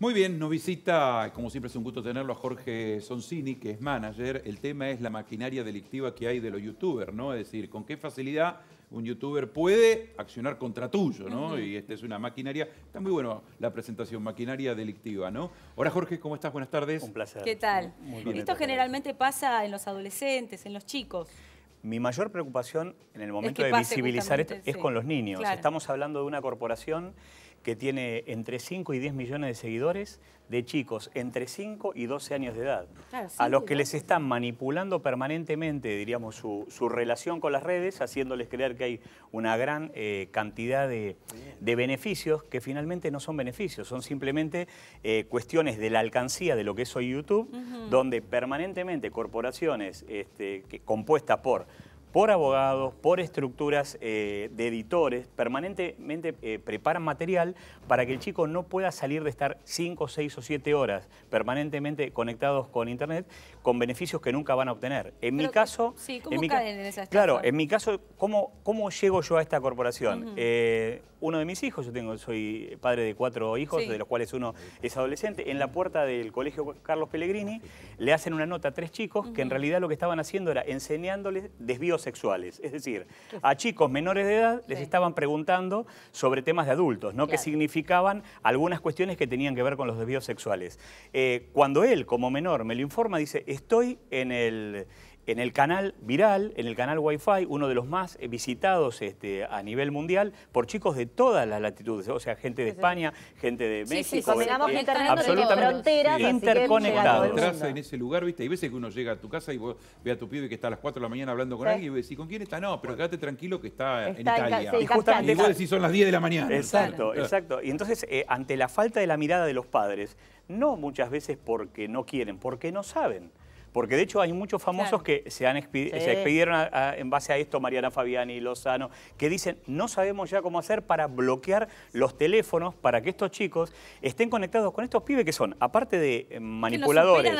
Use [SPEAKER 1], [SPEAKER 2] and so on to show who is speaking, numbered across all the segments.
[SPEAKER 1] Muy bien, nos visita, como siempre es un gusto tenerlo, a Jorge Sonsini, que es manager. El tema es la maquinaria delictiva que hay de los youtubers, ¿no? Es decir, con qué facilidad un youtuber puede accionar contra tuyo, ¿no? Y esta es una maquinaria, está muy bueno la presentación, maquinaria delictiva, ¿no? Hola Jorge, ¿cómo estás? Buenas tardes. Un placer. ¿Qué tal? bien. Esto generalmente pasa en los adolescentes, en los chicos. Mi mayor preocupación en el momento de visibilizar esto es con los niños. Estamos hablando de una corporación que tiene entre 5 y 10 millones de seguidores de chicos entre 5 y 12 años de edad, a los que les están manipulando permanentemente, diríamos, su, relación con las redes, haciéndoles creer que hay una gran eh, cantidad de, beneficios que finalmente no son beneficios, son simplemente eh, cuestiones de la alcancía de lo que es hoy YouTube, donde permanentemente corporaciones este, compuestas por por abogados, por estructuras eh, de editores, permanentemente eh, preparan material para que el chico no pueda salir de estar 5, 6 o 7 horas permanentemente conectados con Internet con beneficios que nunca van a obtener. En mi caso... Sí, ¿cómo Claro, en mi caso, ¿cómo, cómo llego yo a esta corporación? uno de mis hijos, yo tengo, soy padre de cuatro hijos, de los cuales uno es adolescente, en la puerta del colegio Carlos Pellegrini le hacen una nota a tres chicos que en realidad lo que estaban haciendo era enseñándoles desvíos sexuales. Es decir, a chicos menores de edad les estaban preguntando sobre temas de adultos, ¿no? que significaban algunas cuestiones que tenían que ver con los desvíos sexuales. Eh, cuando él, como menor, me lo informa, dice, estoy en el en el canal viral, en el canal Wi-Fi, uno de los más eh, visitados este, a nivel mundial por chicos de todas las latitudes, o sea, gente de España, gente de México. Sí, sí, eh, absolutamente interconectados. Entras en ese lugar, ¿viste? Hay veces que uno llega a tu casa y ve a tu pibe que está a las 4 de la mañana hablando con alguien y decís, ¿con quién está? No, pero quédate tranquilo que está, en Italia. y vos decís, son las 10 de la mañana. Exacto, exacto. Y entonces, eh, ante la falta de la mirada de los padres, no muchas veces porque no quieren, porque no saben. Porque de hecho hay muchos famosos que se, han expidieron en base a esto, Mariana Fabiani, Lozano, que dicen, no sabemos ya cómo hacer para bloquear los teléfonos para que estos chicos estén conectados con estos pibes que son, aparte de eh, manipuladores,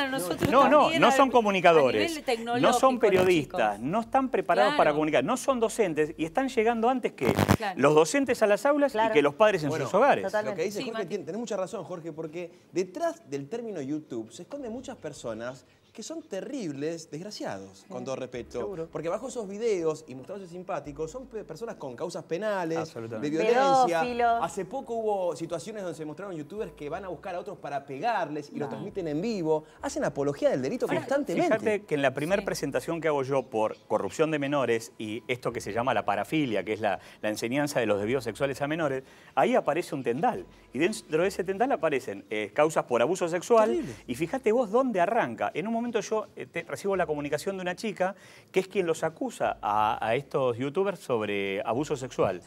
[SPEAKER 1] no, no, no son comunicadores, no son periodistas, no están preparados para comunicar, no son docentes y están llegando antes que los docentes a las aulas y que los padres en sus hogares. Lo que dice Jorge, tiene, tenés mucha razón, Jorge, porque detrás del término YouTube se esconden muchas personas que son terribles desgraciados, con todo respeto. Porque bajo esos videos y mostrándose simpáticos son personas con causas penales, de violencia. Hace poco hubo situaciones donde se mostraron youtubers que van a buscar a otros para pegarles y lo transmiten en vivo. Hacen apología del delito constantemente. Fíjate que en la primera presentación que hago yo por corrupción de menores y esto que se llama la parafilia, que es la, enseñanza de los debidos sexuales a menores, ahí aparece un tendal. Y dentro de ese tendal aparecen eh, causas por abuso sexual. Y fíjate vos dónde arranca. En un momento yo eh, recibo la comunicación de una chica que es quien los acusa a, estos youtubers sobre abuso sexual.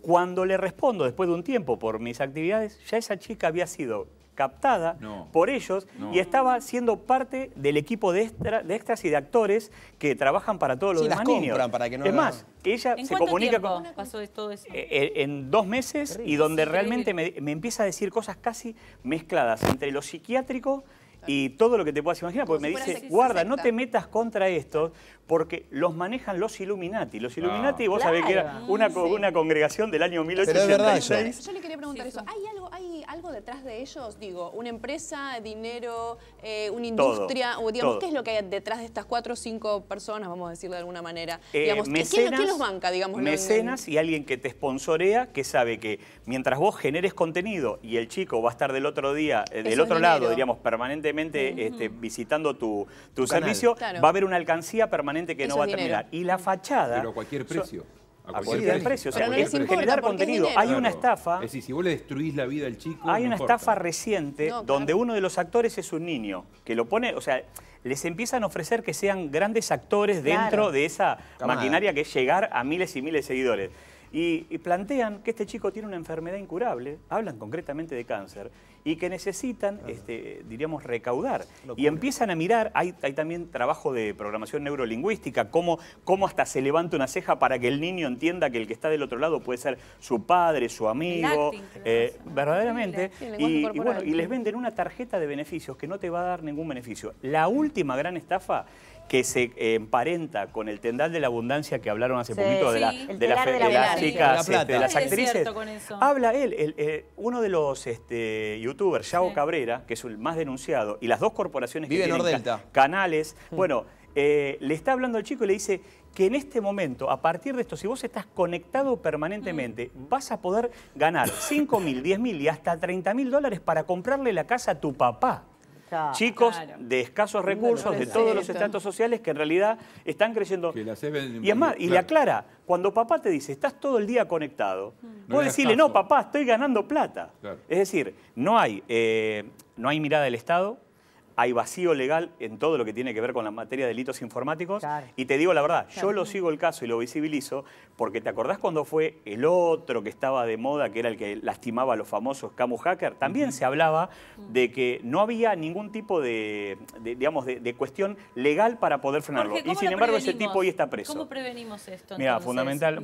[SPEAKER 1] Cuando le respondo después de un tiempo por mis actividades, ya esa chica había sido captada por ellos y estaba siendo parte del equipo de, extras y de actores que trabajan para todos los demás niños. es más, ella se comunica con. Eh, eh, en, dos meses y donde realmente me, empieza a decir cosas casi mezcladas entre lo psiquiátrico y todo lo que te puedas imaginar, porque me dice, guarda, no te metas contra esto porque los manejan los Illuminati. Los Illuminati, vos sabés que era una, una congregación del año 1886. yo. le quería preguntar eso. ¿Hay detrás de ellos? Digo, una empresa, dinero, eh, una industria, o digamos, ¿qué es lo que hay detrás de estas cuatro o cinco personas, vamos a decirlo de alguna manera? Eh, digamos, mecenas, ¿quién, los banca, digamos? Mecenas y alguien que te sponsorea, que sabe que mientras vos generes contenido y el chico va a estar del otro día, eh, del otro lado, diríamos, permanentemente este, visitando tu, tu servicio, va a haber una alcancía permanente que no va a terminar. Y la fachada... Pero a cualquier precio. A cualquier precio. O sea, no les contenido. Hay una estafa. Es decir, si vos le destruís la vida al chico. Hay una estafa reciente donde uno de los actores es un niño que lo pone, o sea, les empiezan a ofrecer que sean grandes actores dentro de esa maquinaria que es llegar a miles y miles de seguidores y, plantean que este chico tiene una enfermedad incurable, hablan concretamente de cáncer, y que necesitan, este, diríamos, recaudar. Y empiezan a mirar, hay, también trabajo de programación neurolingüística, cómo, hasta se levanta una ceja para que el niño entienda que el que está del otro lado puede ser su padre, su amigo, eh, verdaderamente. y les venden una tarjeta de beneficios que no te va a dar ningún beneficio. La última gran estafa que se eh, emparenta con el tendal de la abundancia que hablaron hace poquito de, la, de, las de este, las actrices. Habla él, el, eh, uno de los este, youtubers, Yao Cabrera, que es el más denunciado, y las dos corporaciones Vive que tienen canales, mm. bueno, eh, le está hablando al chico y le dice que en este momento, a partir de esto, si vos estás conectado permanentemente, mm. vas a poder ganar 5 mil, 10 mil y hasta 30 mil dólares para comprarle la casa a tu papá. Chicos de escasos recursos, de todos los estratos sociales que en realidad están creciendo. y además, y le aclara, cuando papá te dice, estás todo el día conectado, mm. no vos decirle, no, papá, estoy ganando plata. Es decir, no hay, eh, no hay mirada del Estado, hay vacío legal en todo lo que tiene que ver con la materia de delitos informáticos. Y te digo la verdad, yo lo sigo el caso y lo visibilizo porque te acordás cuando fue el otro que estaba de moda, que era el que lastimaba a los famosos Camus Hacker, también se hablaba de que no había ningún tipo de, digamos, de, cuestión legal para poder frenarlo. y sin embargo ese tipo hoy está preso. ¿Cómo prevenimos esto? Mira, fundamental...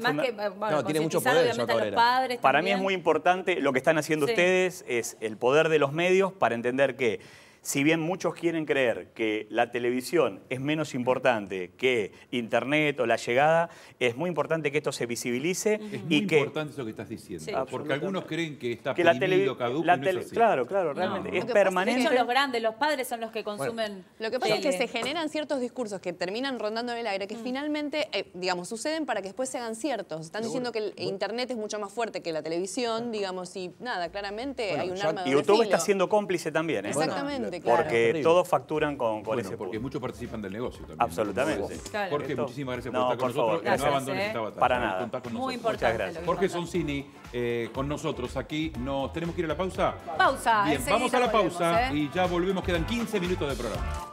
[SPEAKER 1] no, tiene mucho poder. para mí es muy importante lo que están haciendo ustedes, es el poder de los medios para entender que si bien muchos quieren creer que la televisión es menos importante que Internet o la llegada, es muy importante que esto se visibilice. Es muy importante lo que estás diciendo, porque algunos creen que está que la caduco es Claro, claro, realmente es permanente. Son los grandes, los padres son los que consumen. lo que pasa es que se generan ciertos discursos que terminan rondando en el aire, que mm. finalmente, eh, digamos, suceden para que después se hagan ciertos. Están diciendo que el Internet es mucho más fuerte que la televisión, digamos, y nada, claramente hay un arma de Y YouTube está siendo cómplice también. ¿eh? Exactamente. Porque todos facturan con, con Porque muchos participan del negocio también. Absolutamente. Jorge, muchísimas gracias por estar con nosotros. no abandones eh. esta batalla. Para nada. Muy nosotros. importante. Muchas gracias. Jorge Soncini eh, con nosotros aquí. Nos tenemos que ir a la pausa. Pausa. Bien, vamos a la pausa ¿eh? y ya volvemos. Quedan 15 minutos de programa.